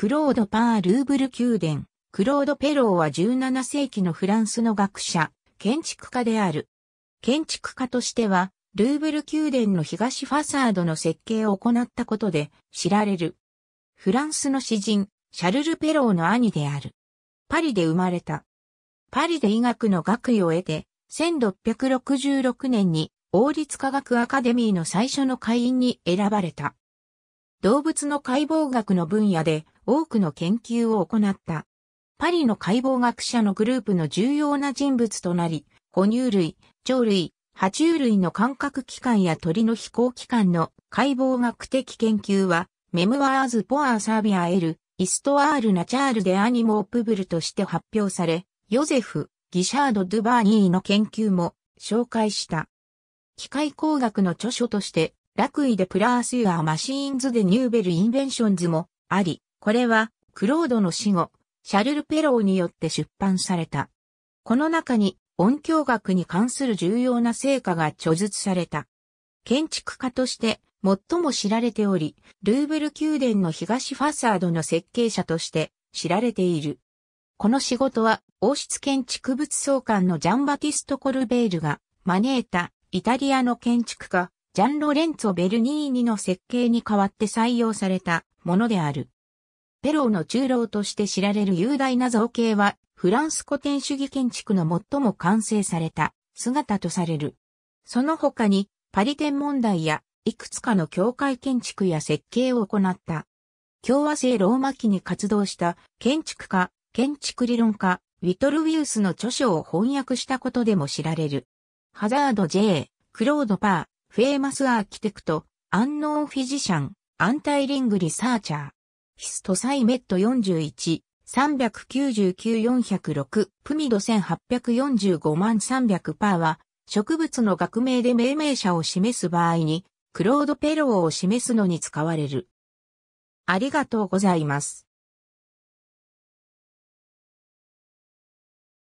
クロード・パー・ルーブル宮殿。クロード・ペローは17世紀のフランスの学者、建築家である。建築家としては、ルーブル宮殿の東ファサードの設計を行ったことで知られる。フランスの詩人、シャルル・ペローの兄である。パリで生まれた。パリで医学の学位を得て、1666年に王立科学アカデミーの最初の会員に選ばれた。動物の解剖学の分野で多くの研究を行った。パリの解剖学者のグループの重要な人物となり、哺乳類、鳥類、爬虫類の感覚器官や鳥の飛行器官の解剖学的研究は、メムワーズ・ポアー・サービア・エル、イストアール・ナチャール・デ・アニモオプブルとして発表され、ヨゼフ・ギシャード・ドゥバーニーの研究も紹介した。機械工学の著書として楽位でプラースユアマシーンズでニューベルインベンションズもあり、これはクロードの死後、シャルル・ペローによって出版された。この中に音響学に関する重要な成果が著述された。建築家として最も知られており、ルーブル宮殿の東ファサードの設計者として知られている。この仕事は王室建築物総監のジャンバティスト・コルベールが招いたイタリアの建築家、ジャンロレンツォ・ベルニーニの設計に代わって採用されたものである。ペローの中老として知られる雄大な造形は、フランス古典主義建築の最も完成された姿とされる。その他に、パリ天文台や、いくつかの教会建築や設計を行った。共和制ローマ期に活動した建築家、建築理論家、ウィトルウィウスの著書を翻訳したことでも知られる。ハザード J、クロード・パー、フェーマスアーキテクト、アンノーフィジシャン、アンタイリングリサーチャー。ヒストサイメット41、399-406、プミド1845万300パーは、植物の学名で命名者を示す場合に、クロードペローを示すのに使われる。ありがとうございます。